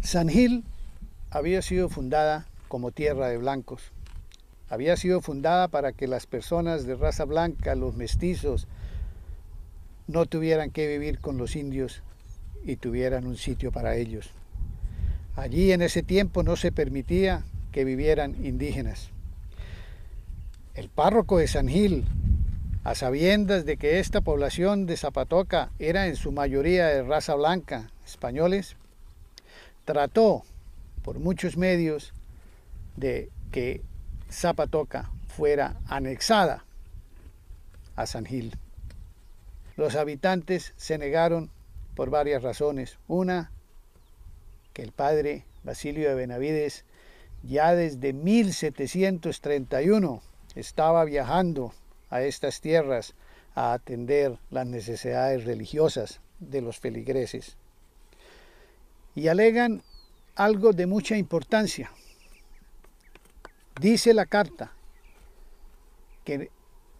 San Gil había sido fundada como tierra de blancos. Había sido fundada para que las personas de raza blanca, los mestizos, no tuvieran que vivir con los indios y tuvieran un sitio para ellos. Allí en ese tiempo no se permitía que vivieran indígenas. El párroco de San Gil, a sabiendas de que esta población de Zapatoca era en su mayoría de raza blanca, españoles, trató por muchos medios de que Zapatoca fuera anexada a San Gil. Los habitantes se negaron por varias razones. Una, que el padre Basilio de Benavides ya desde 1731 estaba viajando a estas tierras a atender las necesidades religiosas de los feligreses y alegan algo de mucha importancia. Dice la carta que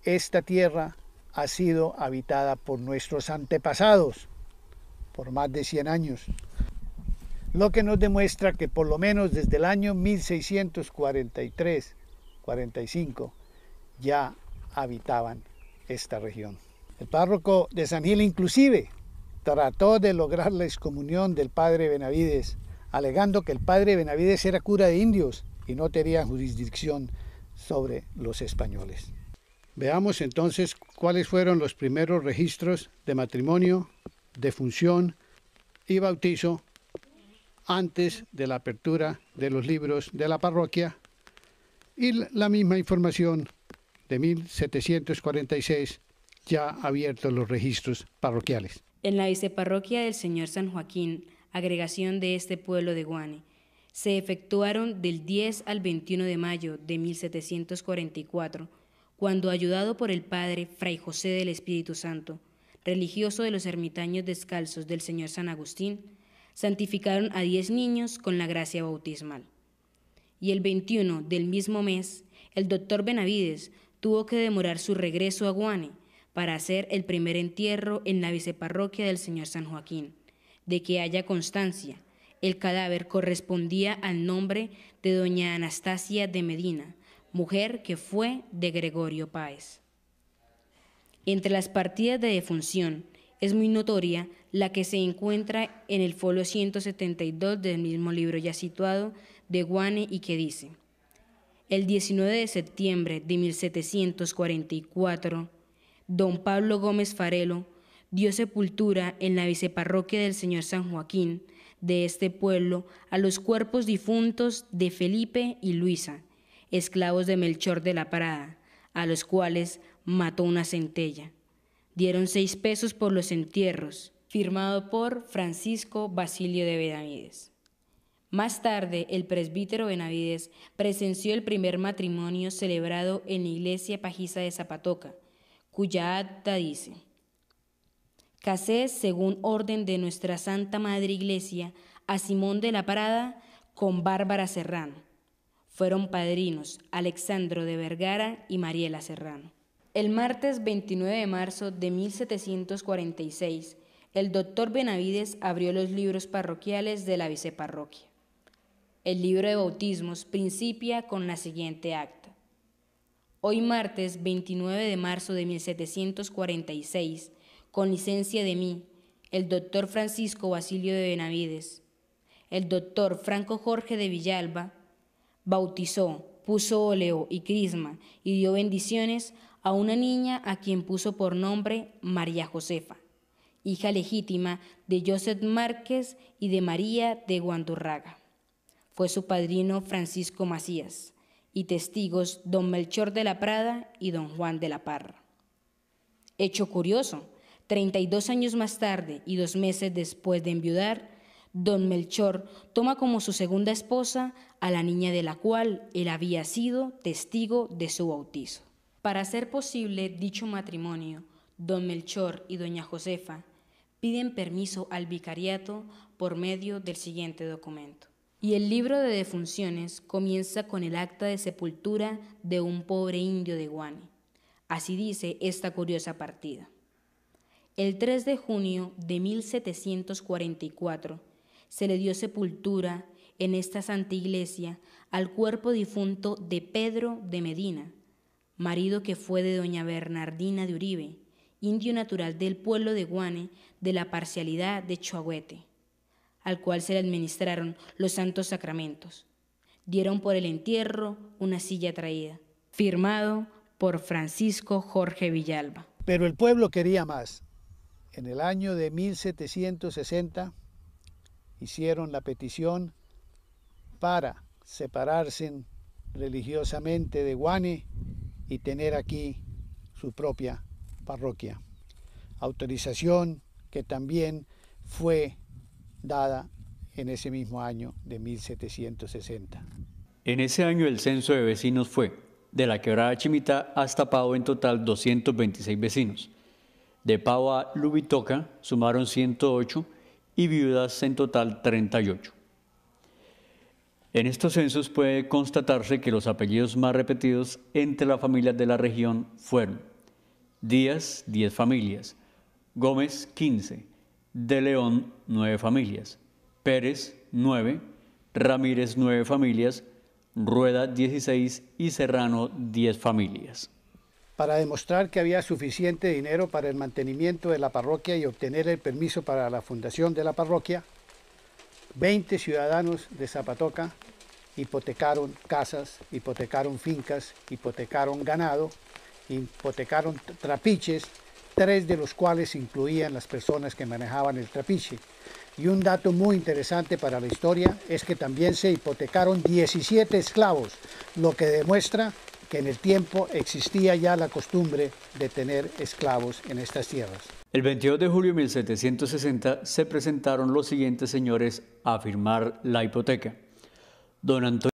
esta tierra ha sido habitada por nuestros antepasados por más de 100 años, lo que nos demuestra que por lo menos desde el año 1643-45 ya habitaban esta región. El párroco de San Gil inclusive trató de lograr la excomunión del padre Benavides, alegando que el padre Benavides era cura de indios y no tenía jurisdicción sobre los españoles. Veamos entonces cuáles fueron los primeros registros de matrimonio, defunción y bautizo antes de la apertura de los libros de la parroquia y la misma información de 1746 ya abiertos los registros parroquiales en la viceparroquia del Señor San Joaquín, agregación de este pueblo de Guane. Se efectuaron del 10 al 21 de mayo de 1744, cuando, ayudado por el padre Fray José del Espíritu Santo, religioso de los ermitaños descalzos del Señor San Agustín, santificaron a diez niños con la gracia bautismal. Y el 21 del mismo mes, el doctor Benavides tuvo que demorar su regreso a Guane, para hacer el primer entierro en la viceparroquia del Señor San Joaquín, de que haya constancia. El cadáver correspondía al nombre de doña Anastasia de Medina, mujer que fue de Gregorio Páez. Entre las partidas de defunción es muy notoria la que se encuentra en el folio 172 del mismo libro ya situado de Guane y que dice, el 19 de septiembre de 1744, don Pablo Gómez Farelo, dio sepultura en la viceparroquia del Señor San Joaquín de este pueblo a los cuerpos difuntos de Felipe y Luisa, esclavos de Melchor de la Parada, a los cuales mató una centella. Dieron seis pesos por los entierros, firmado por Francisco Basilio de Benavides. Más tarde, el presbítero Benavides presenció el primer matrimonio celebrado en la iglesia pajiza de Zapatoca, cuya acta dice, casé según orden de nuestra Santa Madre Iglesia a Simón de la Parada con Bárbara Serrano. Fueron padrinos Alexandro de Vergara y Mariela Serrano. El martes 29 de marzo de 1746, el doctor Benavides abrió los libros parroquiales de la viceparroquia. El libro de bautismos principia con la siguiente acta hoy martes 29 de marzo de 1746, con licencia de mí, el doctor Francisco Basilio de Benavides, el doctor Franco Jorge de Villalba, bautizó, puso óleo y crisma y dio bendiciones a una niña a quien puso por nombre María Josefa, hija legítima de Joseph Márquez y de María de Guandurraga. Fue su padrino Francisco Macías y testigos don Melchor de la Prada y don Juan de la Parra. Hecho curioso, 32 años más tarde y dos meses después de enviudar, don Melchor toma como su segunda esposa a la niña de la cual él había sido testigo de su bautizo. Para hacer posible dicho matrimonio, don Melchor y doña Josefa piden permiso al vicariato por medio del siguiente documento. Y el libro de defunciones comienza con el acta de sepultura de un pobre indio de Guane. Así dice esta curiosa partida. El 3 de junio de 1744 se le dio sepultura en esta santa iglesia al cuerpo difunto de Pedro de Medina, marido que fue de doña Bernardina de Uribe, indio natural del pueblo de Guane de la parcialidad de Choagüete al cual se le administraron los santos sacramentos. Dieron por el entierro una silla traída, firmado por Francisco Jorge Villalba. Pero el pueblo quería más. En el año de 1760 hicieron la petición para separarse religiosamente de Guane y tener aquí su propia parroquia. Autorización que también fue dada en ese mismo año de 1760. En ese año el censo de vecinos fue, de la quebrada Chimita hasta Pau en total 226 vecinos. De Pau a Lubitoca sumaron 108 y viudas en total 38. En estos censos puede constatarse que los apellidos más repetidos entre las familias de la región fueron Díaz, 10 familias, Gómez, 15, de León, nueve familias, Pérez, nueve, Ramírez, nueve familias, Rueda, 16 y Serrano, 10 familias. Para demostrar que había suficiente dinero para el mantenimiento de la parroquia y obtener el permiso para la fundación de la parroquia, 20 ciudadanos de Zapatoca hipotecaron casas, hipotecaron fincas, hipotecaron ganado, hipotecaron trapiches, tres de los cuales incluían las personas que manejaban el trapiche. Y un dato muy interesante para la historia es que también se hipotecaron 17 esclavos, lo que demuestra que en el tiempo existía ya la costumbre de tener esclavos en estas tierras. El 22 de julio de 1760 se presentaron los siguientes señores a firmar la hipoteca. Don Antonio